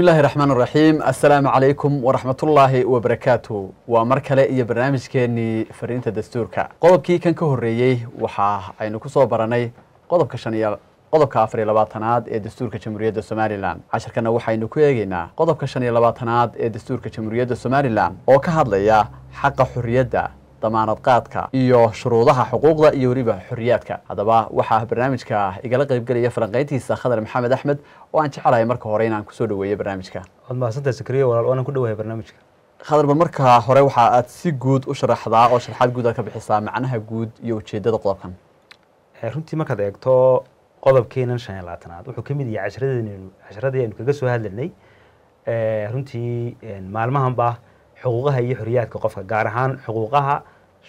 bismi illaahi raxmaan raxiim assalaamu calaykum waraxmatullaahi wabarakaatu waa mar kale iyo barnaamijkeennii fariinta dastuurka qodobkii kan ka horreeyey waxaa aynu ku soo baranay qodobka shan iyo qodobka afar iyo labaatanaad ee dastuurka jamhuuriyadda somalilan cashirkana waxaynu ku eegaynaa qodobka shan iyo labaatanaad ee dastuurka jamhuuriyadda somalilan oo ka hadlaya xaqa xorriyadda damaanadqaadka iyo shuruudaha xuquuqda iyo weliba xoriyaadka haddaba waxaa barnaamijka igala qaybgelaya falanqayntiisa khadar maxamed axmed oo aan jecelahay marka hore inaan kusoo dhaweeyo barnaamijka cod mahadsantahay sakriya walaal waana ku dhawahay barnaamijka khadar bal marka hore waxa aad si guud u sharaxdaa oo sharaxaad guud aad ka bixisaa macnaha guud iyo ujeedada qodobkan eh, runtii markaad eegto qodobkeenan shan iyo labaatanaad wuxuu ka mid yahay casharadeennu casharadii aynu kaga soo hadlaynay eh, runtii maalmahanba xuquuqaha iyo xoriyaadka qofka gaar ahaan xuquuqaha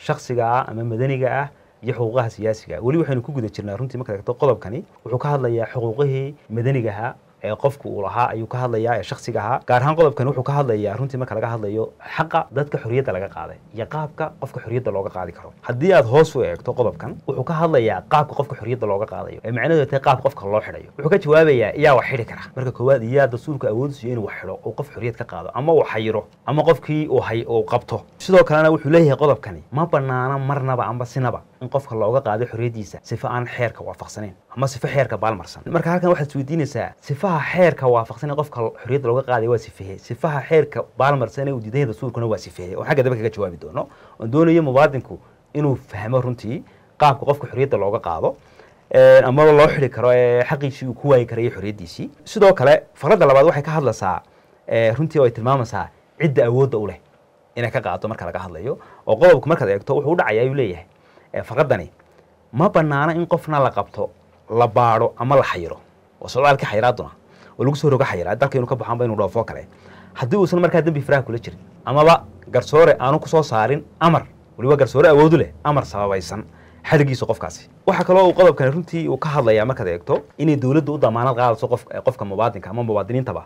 shaksiga ah ama madaniga ah iyo xuquuqaha siyaasiga ah. weli waxaynu ku guda jirnaa runtii markaad egto qodobkani wuxuu ka hadlayaa xuquuqihii madanigaha ee qofka uu lahaa ayuu ka hadlayaa ee shaksiga ahaa gaar ahaan qodobkan wuxuu ka hadlayaa runtii marka laga hadlayo xaqa dadka xorriyadda laga qaaday iyo qaabka qofka xorriyadda looga qaadi karo haddii aad hoos u eegto qodobkan wuxuu ka hadlayaa qaabka qofka xorriyadda looga qaadayo ee macnaheedu tahay qaabka qofka loo xidhayo wuxuu ka jawaabayaa iyaa wax xidhi kara marka koowaad iyaa dastuurku awood siiyo inuu wax xidho uu qof xorriyad ka qaado ama uu xayiro ama qofkii uu hay uu qabto sidoo kalena wuxuu leeyahay qodobkani ma bannaana marnaba amba sinaba in qofka looga qaado xorriyaddiisa sifa aan xeerka waafaqsanayn ama sifa xeerka baalmarsan marka halkan waxaad isweydiinaysaa sifa sifaha xeerka waafaqsan qofka xorriyadda looga qaaday waa sifeeyey sifaha xeerka baalmarsane ujeedada suurkuna waa sifeeyey oo xagga daba kaga jawaabi doono oon doonayo mubaadinku inuu fahmo runtii qaabka qofka xorriyadda looga qaado amaba loo xidhi karo xaqiisii uu ku waayi karayo xorriyaddiisii sidoo kale farladda labaad waxay ka hadlaysaa runtii ay tilmaamaysaa cidda awoodda u leh inay ka qaado marka laga hadlayo oo qodobku markaad eegto wuxuu dhacaya ayuu leeyahay farladdani ma bannaano in qofna la qabto la baadho ama la xayiro waa socdaalkii xayiraaduna oo lagu soo rogahaya dalka inuu ka baxaanba inuu dhoofo kale haddii uusan markaa dembi faraha kula jirin amaba garsoore aanu kusoo saarin amar waliba garsoore awoodu leh amar sababaysan xadigiisa qofkaasi waxaa kaloo uu qodobkani runtii uu ka hadlayaa markaad eegto inay dowladda u damaanad qaadayso qof qofka mubaadinka ama mubaadiniintaba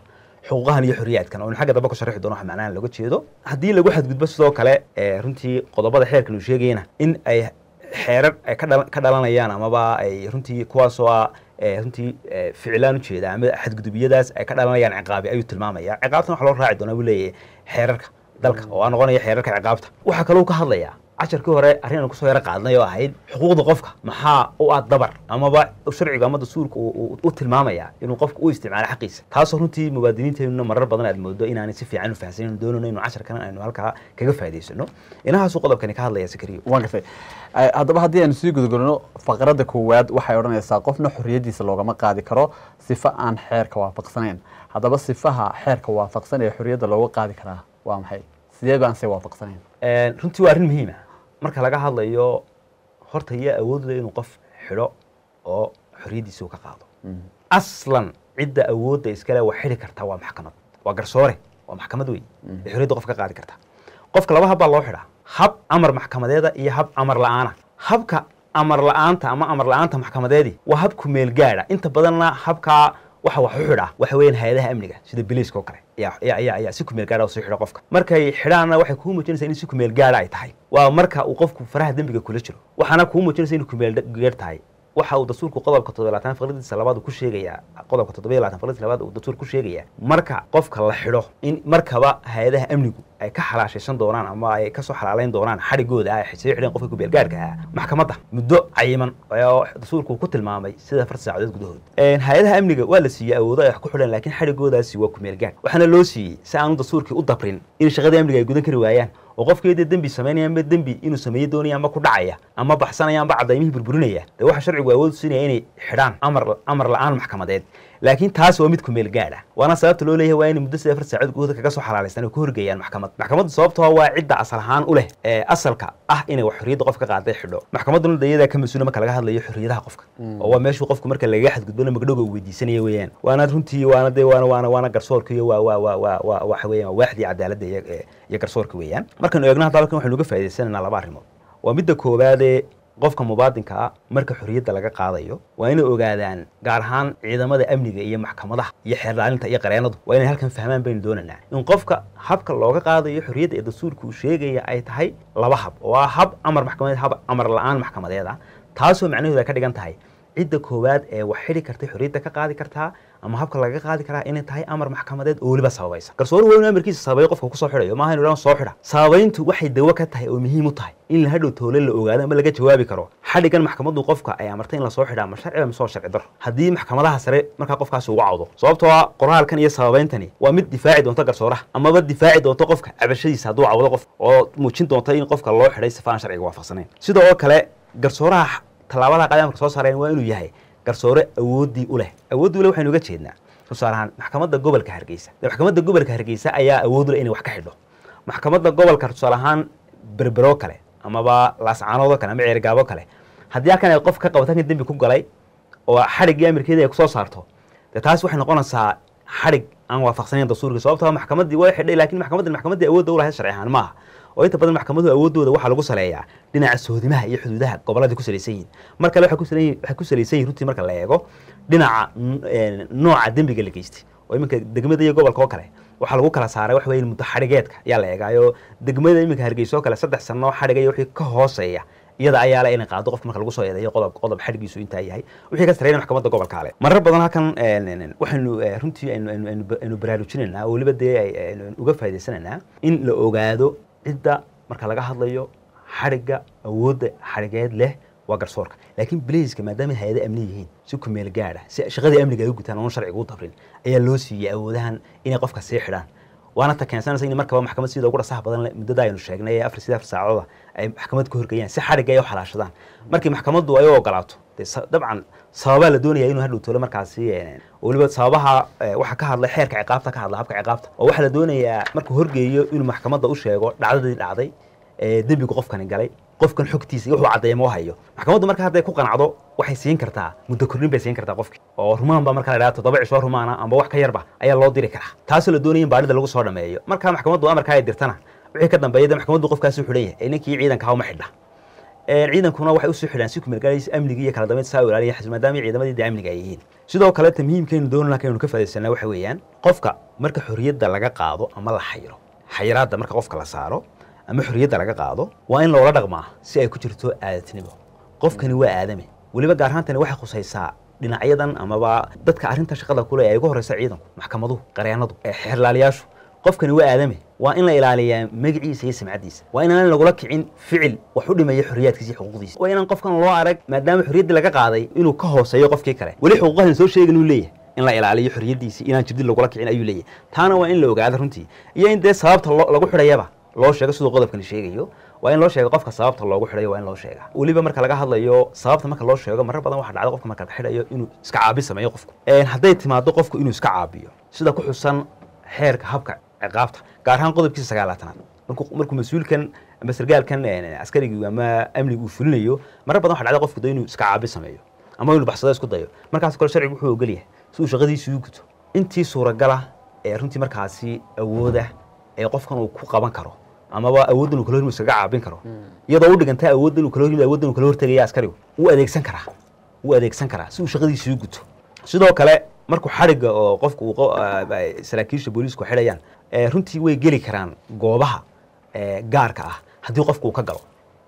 xuquuqahan iyo xoriyaadkan oonu xagga dambe ka sharxi doono wax macnahan looga jeedo haddii lagu xadgudbo sidoo kale runtii qodobada xeerkan uu sheegayana in ay xeerar ay ka dhalanayaan amaba ay runtii kuwaasoo ah runtii ficlaan ujeeda ama xadgudubyadaas ay ka dhalanayaan ciqaabi ayuu tilmaamaya ciqaabtana wax loo raaci doonaa buu leeyahay xeerarka dalka oo aa noqonaya xeerarka ciqaabta waxaa kaloo ka hadlayaa casharkii hore arrin kusoo yaro qaadnay oo ahayd xuquuqda qofka maxaa u ah dabar amaba sharciga ama dasuulka u tilmaamayaa inuu qofka u isticmaalo xaqiisa taasoo runtii muwaadiniinteenuna marar badan aad moodo inaanay si fiican u fahamsanin doonayno inuu casharkan aynu halkaa kaga faa'idaysano inahaasuu qodobkani ka hadlaya sakariyo waan gartay haddaba haddii aynu sii gudagolno faqrada koowaad waxay odhanaysaa qofna xorriyaddiisa loogama qaadi karo sifo aan xeerka waafaqsanayn haddaba sifaha xeerka waafaqsan ee xorriyadda looga qaadi karaa waa maxay sidee baan waafaqsanayn runtii waa arrin muhiima ah. marka laga hadlayo horta yaa awood leh inuu qof xidho oo xoriyaddiisa uu ka qaado mm-hmm. aslan cidda awoodda iskale waa xidhi kartaa waa maxkamad waa garsoore waa maxkamad wey mm-hmm. ee xoriyadda qof ka qaadi karta qofka laba hab loo xidhaa hab amar maxkamadeeda iyo hab amar la-aana habka amar la-aanta ama amar la-aanta maxkamadeedii waa hab meel gaadha inta badanna habkaa waxa wax hay-adaha amniga sida biliiska oo kale ayaa si kumeel gaara ah soo xidha qofka markay xidhaanna waxay kuu muujinaysaa in si kumeel gaara ah ay tahay waa marka uu qofku faraha dembiga kula jiro waxaana kuu muujinaysa in kumeel gaar tahay waxa uu dastuurku qodobka todobalaatan faqradiisa labaad ku sheegayaa qodobka todobalaatan faqradiisa labaad uu dastuur ku sheegayaa marka qofka la xidho in markaba hay-adaha amnigu ay ka xalaashaysan doonaan ama ay kasoo xalaalayn doonaan xadhigooda ay soo xidheen qofka kubeelgaarka ahaa maxkamadda muddo cayiman oo dastuurku ku tilmaamay sida afar saacadood gudahood hay-adaha amniga waa la siiyey awoodo ay wax ku xidheen lakiin xadhigoodaasi waa kumeelgaar waxaana loo siiyey si aanu dastuurkii u dabrin in shaqadii amniga ay gudan kari waayaan oo qofkeeda dembi samaynaya ama dembi inuu sameeyo doonaya ama ku dhacaya ama baxsanaya ama cadaymihii burburinaya dee waxa sharcigu awood siinaya inay xidhaan amar amar la-aan maxkamadeed laakiin taasi waa mid kumeel gaad ah waana sababta loo leeyahay waa inay muddo sideefar saacood gudahood kaga soo xalaalaystaan oo ka horgeeyaan maxkamad maxkamaddu sababtoo ah waa cidda asal ahaan u leh ee asalka ah inay wax xorriyadda qofka qaaday xidho maxkamadduna de ka mas-uula marka laga hadlayo xorriyadaha qofka oo mm. waa meeshuu qofku marka lagaga xadgudbona magdhoga uu weydiisanaya weeyaan waana runtii waana de waana waana waana garsoorka iyo waa waa waa waa waa waxa weeyaan waa waaxdii cadaaladda iyo iyo garsoorka weeyaan markaanu eegno hadda halkan waxaynu uga laba arrimood waa midda koowaadee qofka mubaadinkaa ah marka xorriyadda laga qaadayo waa inay ogaadaan gaar ahaan ciidamada amniga iyo maxkamadaha iyo xeerlaalinta iyo qareenadu waa inay halkan fahmaan baynu doonanaa in qofka habka looga qaadayo xorriyadda ee dastuurka sheegaya ay tahay laba hab oo ah hab amar maxkamadeed hab amar la-aan maxkamadeeda ah, taasoo macnaheedu ay ka dhigan tahay cidda koowaad ee wax xidi kartay xorriyadda ka qaadi kartaa ama habka laga qaadi karaa inay tahay amar maxkamadeed oo weliba sababaysa garsoor weyn amarkiisa sababay qofka ku soo xidhayo maaha inu dhan soo xidha sababayntu waxay dawo ka tahay oo muhiim u tahay in la hadhow toole la ogaado ama laga jawaabi karo xadhigan maxkamaddu qofka ay amartay in lasoo xidha ama sharci ama soo sharci daro haddii maxkamadaha sare markaa qofkaasi ugu cawdo sababtoo ah qoraalkan iyo sababayntani waa mid difaaci doonta garsooraha amaba difaaci doonta qofka cabashadiisa hadduu cawdo qof oo muujin doonta in qofka loo xidhay sifa sharciga waafaqsanayn sidoo kale garsooraha talaabada qadaamka soo saareen waa inuu yahay garsoore awoodii u leh uleh waxaynu uga jeednaa tusaalahaan maxkamadda gobolka hargeysa maxkamadda gobolka hargeysa ayaa awood inay wax ka xidho maxkamadda gobolka tusaalahaan berberoo kale amaba laascaanoodoo kale ama ceergaaboo kale haddii halkan ay qof ka qabatanka dembi ku galay oo xadhiggii amirkeeda ay kusoo saarto dee taas waxay noqonaysaa xadhig aan waafaqsanayn dastuurkii sababtoo ah maxkamaddii way xidhay laakiin maxkamaddii maxkamaddii awoodda u sharci ahaan maaha oo inta badan maxkamaduhu awoodooda waxaa lagu saleeyaa dhinaca sohdimaha iyo xuduudaha gobolada ku salaysan yihin mar kale waxay ku salaysan yihin runtii marka la eego dhinaca eh, nooca dembiga la geystay oo iminka degmada iyo gobolka oo kale waxaa lagu kala saaray waxa weye muddo xadhigeedka ayaa la eegaayo degmada iminka hargeysa oo kale saddex sano xadhiga iyo wixii ka hooseeya iyada ayaa la inay qaado qofka marka lagu soo eedeeyo qodob qodob xadhigiisu intaa yahay wixii ka sarreeyna maxkamadda gobolka ale marar badan halkan eh, waxaynu eh, runtii aynu aynu baraarujinaynaa oo weliba dee uga faa'idaysanaynaa in la ogaado cidda marka laga hadlayo xariga awoodda xarigeed leh waa garsoorka laakiin blaska maadaama hay-ada amni yihiin si kumeel gaada ah, si shaqadii amniga ay u gutaan oon sharciga u dabrin ayaa loo siiyey awoodahan inay qofka sii xidhaan waana ta keensanaysa in markaba maxkamad sidoo ugu dhasaha badan muddada aynu sheegnay ee afar sidii afar saacooda ay maxkamadda ka horgeeyaan si xadhiga ay u xalaashadaan markii maxkamaddu ay u ogolaato dabcan sababaa la doonaya inuu hadhow tolo markaasi weliba sababaha waxa ka hadlay xeerka ciqaabta ka hadla habka ciqaabta oo waxaa la doonayaa markuu horgeeyo inuu maxkamadda u sheego dhacdadii dhacday dembigu qofkani galay qofkan xogtiisa wuxuu caddeeya ma hayo maxkamaddu marka hadday ku qanacdo waxay siin kartaa muddo korrin bay siin kartaa qofki oo rumaan baa marka la dhaha toddoba cishoo rumaana amba wax ka yarba ayaa loo diri karaa taasoo la doonaya in baarida lagu soo dhameeyo markaa maxkamaddu amarkaa ay dirtana wixii ka dambeeya de maxkamaddu qofkaasuu xidhan yahay ninkii ciidanka haw xidha ciidankuna waxay usoo xidhaan si kumelgaalays amnigii iyo kala dambeynta saa u ilaaliya xisbi maadaama ciidamadii amniga ay yihiin sidoo kale muhiimkaynu doon lakin ka faaidaysana waxa weeyaan qofka marka xorriyadda laga qaado ama la xayiro xayiraadda marka qofka la saaro ama xorriyadda laga qaado waa in loola dhaqmaa si ay ku jirto aadatnimo qofkani waa aadame weliba gaarhaantani waxay khusaysaa dhinacyadan amaba dadka arrinta shaqada kule ay uga horreysa ciidanku maxkamaduhu qareenadu xirlaalayaashu qofkani waa aadame waa in la ilaaliyaa magiciisa iyo samcaddiisa waa inaan lagula kicin ficil wax u dhimaya xorriyaadkiisa iyo xuquuqdiisa waa inaan qofkan loo arag maadaama xorriyaddii laga qaaday inuu ka hooseeyo qofkii kale weli xuquuqahan soo sheegan uu leeyahay in la ilaaliyo xorriyaddiisa inaan jirdid lagula kicin ayuu leeyahay taana waa in la ogaado runtii iyo in dee sababta lagu xidhayaba loo sheego siduu qodobkani sheegayo waa in loo sheega qofka sababta loogu xidhayo waa in loo sheega weliba marka laga hadlayo sababta marka loo sheego marar badan waxa dhacda qofka marka laga xidhayo inuu iska caabi sameeyo qofku hadday timaado qofku inuu iska caabiyo sida ku xusan xeerka habka ciqaabta gaar ahaan qodobkiisa sagaalaatanaad markuu mas-uulkan ama sargaalkan askarigii ama amnigu uu fulinayo marar badan waxa dhacda qofku de inuu iska caabi sameeyo ama inuu baxsado isku dayo markaas kale sharcigu wuxuu ogol si uu shaqadiisii u guto intii suuragala ee runtii markaasi awooda ee qofkan uu ku qaban karo amaba awooddan uu kala hormi iskaga caabin karo iyadoo u dhiganta awooddan uu kala hormi awooddan uu kala hortagaya askarigu wuu adeegsan karaa wuu adeegsan karaa si uu shaqadiisa u guto sidoo kale markuu xadhigga oo qofka uu ah, ah, saraakiisha booliisku xidhayaan eh, runtii way geli karaan goobaha eh, gaarka ah haddii qofka uu ka galo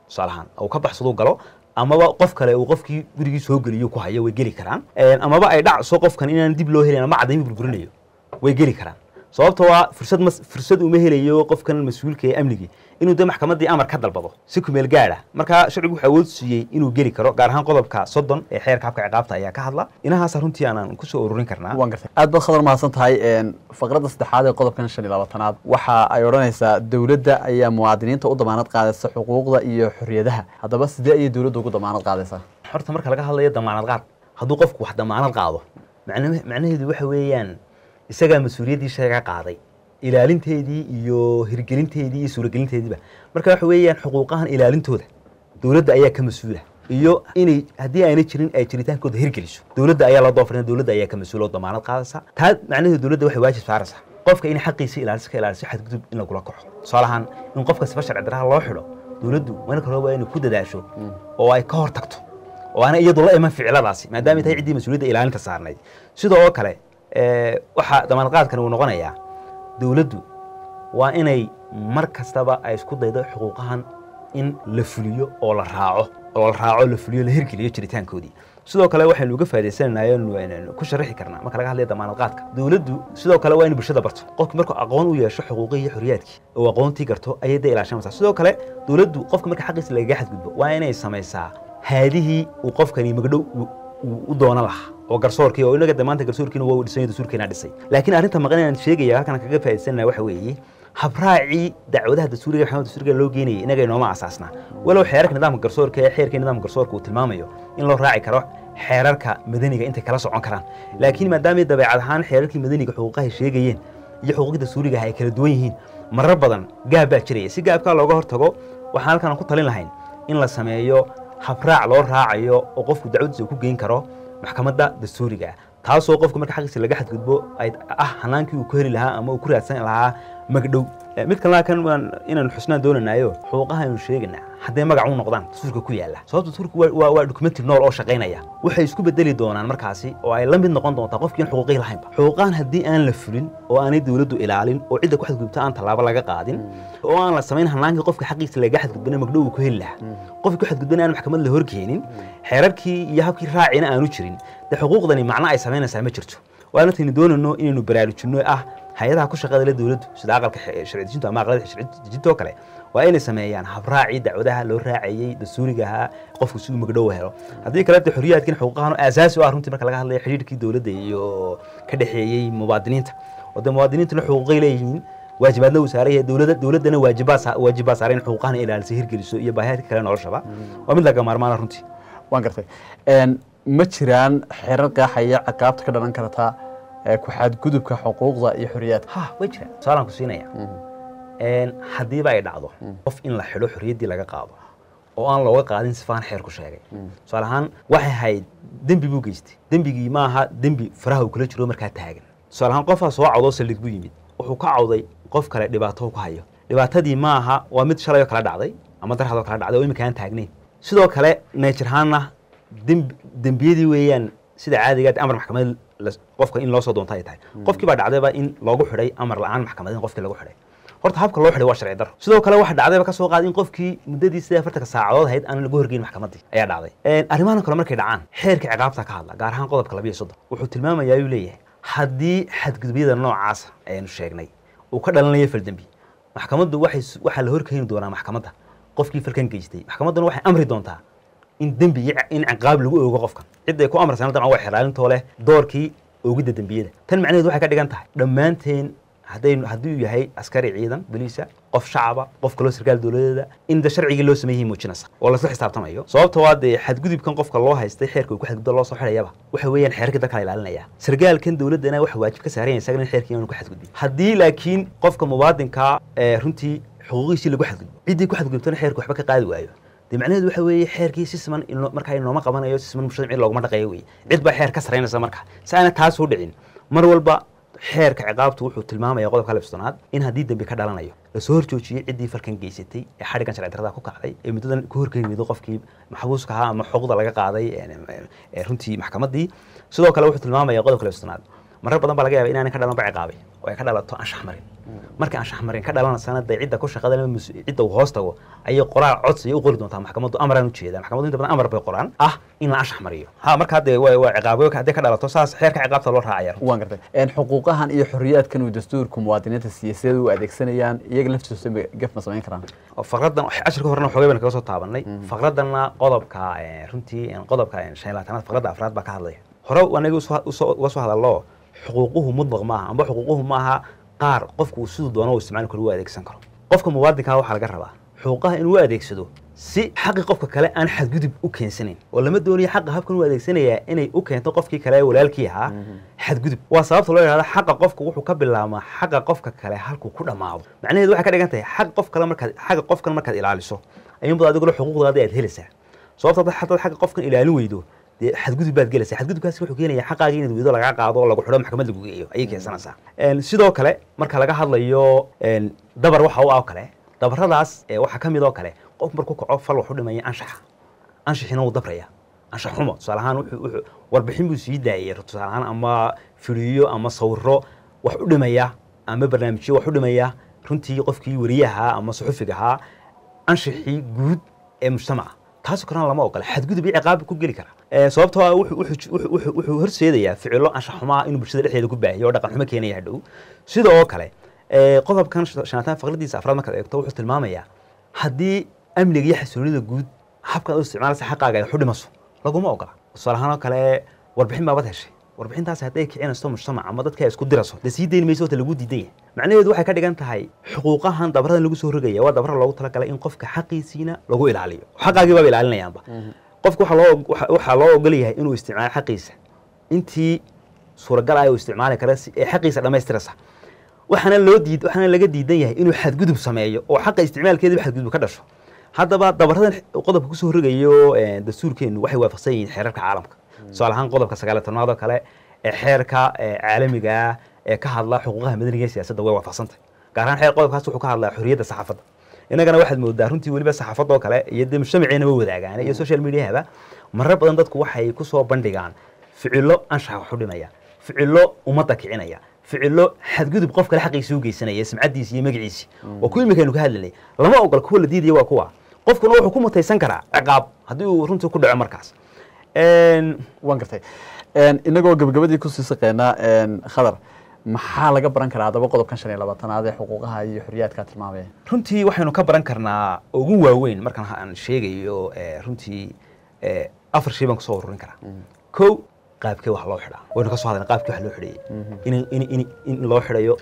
tusaale ahaan uu ka baxsaduu galo amaba qof kale uu qofkii gurigii soo geliyo ku hayo way geli karaan eh, amaba ay dhacso qofkan inaan dib loo helin ama cadaymi burburinayo way geli karaan sababta ah waa fursad fursad uma helayo qofkan mas-uulka ee amnigii inuu dee maxkamadii amar ka dalbado si kumeel gaadh ah markaa sharcigu wuxuu awood siiyey inuu geli karo gaar ahaan qodobka soddon ee xeerka habka ciqaabta ayaa ka hadla inahaasa runtii aanaan kusoo ururin karnaa waan gartay aad baad khadar mahadsan tahay faqradda saddexaad ee qodobkan shan iyo labaatanaad waxa ay odhanaysaa dowladda ayaa muwaadiniinta u damaanad qaadaysa xuquuqda iyo xorriyadaha haddaba sidee ayay dowladda ugu damaanad qaadaysaa horta marka laga hadlayo damaanad qaad hadduu qofku wax damaanad qaado macnaheedu waxa weeyaan isagaa mas-uuliyaddii sheega qaaday ilaalinteedii iyo hirgelinteedii iyo suuragelinteediiba marka waxa weeyaan xuquuqahan ilaalintooda dowladda ayaa ka mas-uula iyo inay haddii aana jirin ay jiritaankooda hirgeliso dowladda ayaa loo doofrina dowladda ayaa ka mas-uula oo damaanad qaadaysa taa macnaheedu dowladda waxay waajib saaraysaa qofka in xaqiisa ilaalisa ka ilaaliso xadgudub in lagula kaxo tusaale ahaan in qofka sifa sharci daraha loo xidho dowladdu meel kale waa inay ku dadaasho mm. oo ay ka hor tagto oo aanay iyadu la iman ficiladaasi maadaama tahay ciddii mas-uuliyadda ilaalinta saarnayd sidoo oo kale waxaa damaanqaadkan uu noqonayaa dowladdu waa inay mar kastaba ay isku daydo xuquuqahan in la fuliyo oo la raaco oo la raaco la fuliyo la hirgeliyo jiritaankoodii sidoo kale waxaynu uga faa'idaysanaynay aynu ku sharixi karnaa marka laga hadlayo damaanad qaadka dowladdu sidoo kale waa in bulshada barto qofki markuu aqoon u yeesho xuquuqihii iyo xorriyaadkii oo aqoontii garto ayay dee ilaashanaysaa sidoo kale dowladdu qofka marka xaqiisa lagaga xadgudbo waa inay samaysaa haadihii uu qofkani magdhow u doono lahaa oo garsoorkii oo inaga maanta garsoorkiina waa dhisanya dastuurkiina dhisay laakiin arrinta maqan sheegaya halkan kaga faa'iidsanana waxa weeye habraacii dacwadaha dastuuriga maxamed dastuuriga loo geenayay inaga inooma asaasna walow xeerarka nidaamka garsoorka ee xeerkii nidaamka garsoorka uu tilmaamayo in loo raaci karo xeerarka madaniga intay kala socon karaan laakiin maadaamay dabeecad ahaan xeerarkii madaniga xuquuqahay sheegayeen iyo xuquuqda dastuurigaha ay kala duwan yihiin marar badan gaab baa jiraya si gaabkaa looga hortago waxaan halkan ku talin lahayn in la sameeyo habraac loo raacayo oo qofku dacwadiisa ku geyn karo maxkamadda dastuuriga taasoo qofka marka xaqiisa laga xadgudbo ah hanaankii uu ku heli lahaa ama uu ku raadsan lahaa magdhow Eh, mid kalena kan waan inaan xusnaan doonanayo xuquuqaha aynu sheegaynaa hadday magac u noqdaan dastuurka ku yaalla sababta dastuurku waa waa dukumenti nool oo shaqaynaya waxay isku bedeli doonaan markaasi oo ay la mid noqon doontaa qofkii aan xuquuqii lahaynba xuquuqahan haddii aan la fulin oo aanay dawladdu ilaalin oo cidda ku xadgudubta aan tallaabo laga qaadin oo aan la samayn hanaankii qofka xaqiisa laga xadgudbana magdhow uu ku heli lahaa qofkii ku xadgudbana aan maxkamad la horkeenin xeerarkii iyo habkii raacina aanu jirin dee xuquuqdani macno ay samaynaysaa ma jirto waa intaynu doonayno inaynu baraarujinno ah hay-adaha ku shaqada la dowladdu sida aqalka sharcidejinta ama aqalada sharcidejinta oo kale waa inay sameeyaan habraacii dacwadaha loo raacayey dastuuriga ahaa qofku siduu magdhowa helo haddii kale de xorriyaadkan xuquuqahan oo aasaasi u ah runtii marka laga hadlayo xidhiirhkii dowladda iyo ka dhexeeyey muwaadiniinta oo dee muwaadiniintuna xuquuqay leeyihiin waajibaadna uu saaran yahay dowladda dowladdana waajibaad waajibaad saaran xuquuqahan ilaalisa hirgeliso iyo baahiyaadka kale noloshaba waa mid laga maarmaana runtii waan gartay ma jiraan xerar qaaxaya caqaabta ka dhalan karta ku-xadgudubka xuquuqda iyo xoriyaadka ha way jiraan tusaalaaan ku siinaya mm-hmm. haddiiba ay dhacdo mm. qof in la xidho xoriyaddii laga qaado oo aan looga qaadin sifaan xeer ku sheegay mm. tusaale ahaan waxay ahayd dembi buu geystay dembigii maaha dembi faraha uu kula jiro markaa taagan tusaale ahaan qofkaa soo cawdoo saldhig buu yimid wuxuu ka cawday qof kale dhibaato ku hayo dhibaatadii maaha waa mid shalayoo kala dhacday ama darhadoo kala dhacday oo iminka taagnayn sidoo kale neejirhaanna dembiyadii weeyaan sida caadigaad amar maxkamad qofka in loo soo doonta ay tahay hmm. qofkii baa dhacdayba in loogu xidhay amar la-aan maxkamad in qofkii lagu xidhay horta habka loo xidhay waa sharci daro sidoo kale waxa dhacdayba ka soo qaaday in qofkii muddadii afartanka saacadood ahayd aanan lagu horgeyn maxkamadii ayaa dhacday arrimahan kale markay dhacaan xeerka ciqaabta ka hadla gaar ahaan qodobka labiyo soddon wuxuu tilmaamayaa yuu leeyahay haddii xadgudubyada noocaasa ah ayaynu sheegnay uu ka dhalanayo faldembi maxkamaddu waxaa la horkeeni doonaa maxkamadda qofkii falkan geystay maxkamadduna waxay amri doontaa in dembi in ciqaab lagu oogo qofka ciday ku amarsan hadan waa xiraalintoo leh doorkii oogidda dembiyada tan macnaheed waxay ka dhigan tahay dhammaanteen hadday hadduu yahay askari ciidan boliisa qof shacaba qof kaloo sarkaal dowladeeda in da sharcigii loo sameeyey muujinaysa oo lasla xisaabtamayo sababta ah waa dee xadgudubkan qofka loo haystay xeerka uu ku xadgudba loo soo xidhayaba waxa weeyaan xeerarkii dalka ilaalinaya sarkaalkan dowladdana wax waajib ka saaranya isagan in xeerkii aanu ku xadgudbin haddii laakiin qofka mubaadinka eh, runtii xuquuqiisii lagu xadgudbo ciddii ku xadgudubtana xeerka waxba ka qaadi waayo de macnaheed waxa weeye xeerkii si siman markaa inooma qabanayo si siman mushadamci looguma dhaqaya wey cid baa xeer ka saraynaysa marka si aana taas u dhicin mar walba xeerka ciqaabtu wuxuu tilmaamaya qodobka lif in haddii dembi ka dhalanayo lasoo horjoojiyey ciddii falkan geysatay ee xadhiggan sharci darada ku kacday ee muddadan ku horkeeni weydo qofkii maxbuuska ahaa ama xuquuqda laga qaaday runtii maxkamaddii sidoo kale wuxuu tilmaamaya qodobka lif marar badan baa laga yaaba inaan ka dhalan baciqaabay oo ay ka dhalato aan marka aan ka dhalana sanada cidda ku shaqada cidda uu hoos tago ayay qoraal codsi u qori doontaa maxkamaddu amaraan ujeedaan maxkamaddu inta badan amar bay qoraan ah in la anshaxmariyo ha marka hadde waa ciqaaboy haddii ka dhalato saas xeerka ciqaabta loo raacaya waan gartay xuquuqahan iyo xorriyaadkan uu dastuurka muwaadiniinta siyaasiyadu u adeegsanayaan iyaga laftiisu gaf ma samayn karaan faqradan cashirka horena xoogay baan kaga soo taabanay mm-hmm. faqradanna qodobka runtii qodobka shan labaatanaad afraad baa ka hadlaya hore anaga uga soo hadallo xuquuquhu mudlaq maaha amba xuquuquhu maaha qaar qofku siduu doona u isticmaali karo u adeegsan karo qofka muwaadinkaa waxaa laga rabaa xuquuqaha inuu u adeegsado si xaqi qofka kale aan xadgudub u keensanayn oo lama doonayo xaqa habkan u adeegsanayaa inay u keento qofkii kale walaalkii ahaa mhm. xadgudub waa sababta loo yidhahdo xaqa qofka wuxuu ka bilaabmaa xaqa qofka kale halkuu ku dhammaado macnaheedu waxay ka dhigan tahay xaq qof kale markaad xaqa qof markaad ilaaliso ayuunbad adigula xuquuqdaadii aad helaysaa sababta hataad xaqa qofkan ilaalin weydo dee xadgudub baad gelaysaa xadgudubkaasi wuxuu keenaya xaqaagii in wido lagaa qaado lagu xidho maxkamad lagu geeyo ayay keensanaysaa sidoo kale marka laga hadlayo dabar waxa u ah oo kale dabaradaas waxaa ka mid oo kale qof markuu kaco fal wax u dhimaya anshaxa anshaxiina wuu dabraya anshax xumo tusaale ahaan warbixin buu sii daayay tusaale ahaan ama fidiyo ama sawiro wax u dhimaya ama barnaamijyo wax u dhimaya runtii qofkii wariyaha ama suxufiga ahaa anshaxii guud ee mujtamaca taasoo kalena lama ogole xadgudub iyo ciqaab ku geli karaa Eh, sababto ah wuxuu horseedayaa ficilo anshaxumaa inuu bulshada dhexdeeda ku baahiyo oo dhaqan xumo keenaya hadhow sida oo kale eh, qodobkan shanataan faqradiisa afraad markaad eegto wuxuu tilmaamayaa haddii amniga iyo xasiloonida guud habkaad u isticmaalaysa xaqaaga ay xudhimaso laguma ogola tusaalahaan oo kale warbixin baabaad heshay warbixintaas hadday kicinayso mujtamac ama dadka isku dirayso dee sii deyni mayso lagu diidan yahay macnaheedu waxay ka dhigan tahay xuquuqahan dabaradan lagu soo rogaya waa dabara loogu talagalay in qofka xaqiisiina lagu ilaaliyo xaqaagii baaba ilaalinayaanba mm-hmm qofka waxaa loo ogol yahay inuu isticmaalo xaqiisa intii suuragal ah ay isticmaali kara ee xaqiisa dhamaystiraysa waxaana loo diid waxaana laga diidan yahay inuu xadgudub sameeyo oo xaqa isticmaalkeediba xadgudub ka dhasho haddaba dabaradan qodobka kusoo rogayo dastuurkeennu waxay waafaqsan yihiin xeerarka caalamka tusaale ahaan qodobka sagaaliy tobnaad oo kale ee xeerka caalamiga ah, ee ka hadla xuquuqaha madaniga ee siyaasadda way waafaqsantahy gaar ahaan xeer qodobkaas wuxuu ka hadlaa xorriyadda saxaafadda inagana waxaad moodaa runtii weliba saxaafadoo kale iyo dee mujtamaceennaba wadaagaan iyo social mediahaba mare badan dadku waxay kusoo bandhigaan ficilo anshaxa wax u dhimaya ficilo ummadda kicinaya ficilo xadgudub qof kale xaqiisa u geysanaya simcadiisi iyo magaciisi oo kuwa imikaynu ka hadlanay lama ogol kuwa la diidaya waa kuwa qofkuna wuxuu ku mutaysan karaa ciqaab haddii uu runtii ku dhaco markaas waan gartay inagoo gabagabadii kusii saqeynaa khadar maxaa laga baran karaa adaba qodobkan shan iyo labaatanaad ee xuquuqaha iyo xorriyaadkaa tilmaamaya runtii waxaynu ka baran karnaa ugu waaweyn markaan aan sheegayo runtii afar shay baan kusoo ururin karaa mm. kow qaabkee wax loo xidhaa waynu ka soo hadalna qaabkee wax loo xidhayay mm-hmm. in loo xidhayo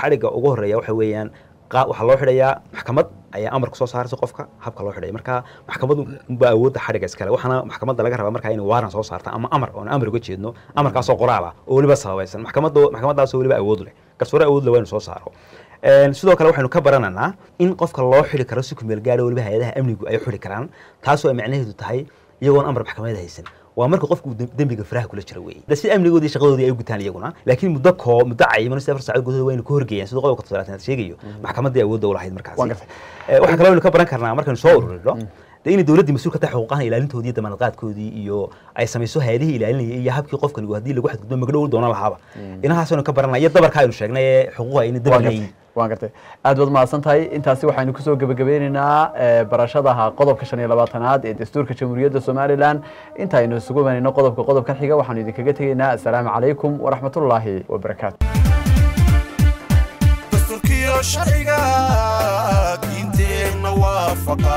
xadhigga ugu horreeya waxa weeyaan waxaa loo xidhayaa maxkamad ayaa amarka soo saaraysa qofka habka loo xidhay marka maxkamadu baa awoodda xadhiga iskale waxaana maxkamadda laga rabaa markaa inay waaran soo saarta ama amar oon amar uga jeedno amarkaasoo qoraal oo weliba sababaysan maxkamadaasoo weliba awood leh garsoore awood leh waynu soo saaro sidoo kale waxaynu ka barananaa in qofka loo xidhi karo si kumeel gaadho ah weliba hay-adaha amnigu ay xidhi karaan taasoo ay macnaheedu tahay iyagoon amar maxkamadeed haysan waa marka qofku dembiga faraha kula jira weeye si amnigoodi shaqadoodii ay gutaan iyaguna laakiin muddo koo muddo cayiman sida afar gudahood waa ku horgeeyaan sida qodobka todobaatanad sheegayo mm. maxkamaddii awoodda u lahayd markaasi eh, waxaa kaloo aynu ka baran karnaa markaynu soo ururino mm de inay dowladdi mas-uul ka tahay xuquuqahan ilaalintoodii damaanadqaadkoodii iyo ay samayso hay-adihii ilaalinayay iyo habkii qofkan haddii lagu xadgudbo magdhowl doonan lahaaba mm. inahaasaynu ka baranay iyo dabarka aynu sheegnay ee xuquuqa ayna dabarnayiin waan gartay aad baad mahadsan tahay intaasi waxaynu kusoo gebagabeynaynaa eh, barashadaha qodobka shan iyo labaatanaad ee dastuurka jamhuuriyadda somalilan inta aynu isugu imanayno qodobka qodobka xiga waxaanu idinkaga tegaynaa assalaamu calaykum waraxmatullaahi wabarakaatu dastuurkiyo sharciga diinteenna waafaqa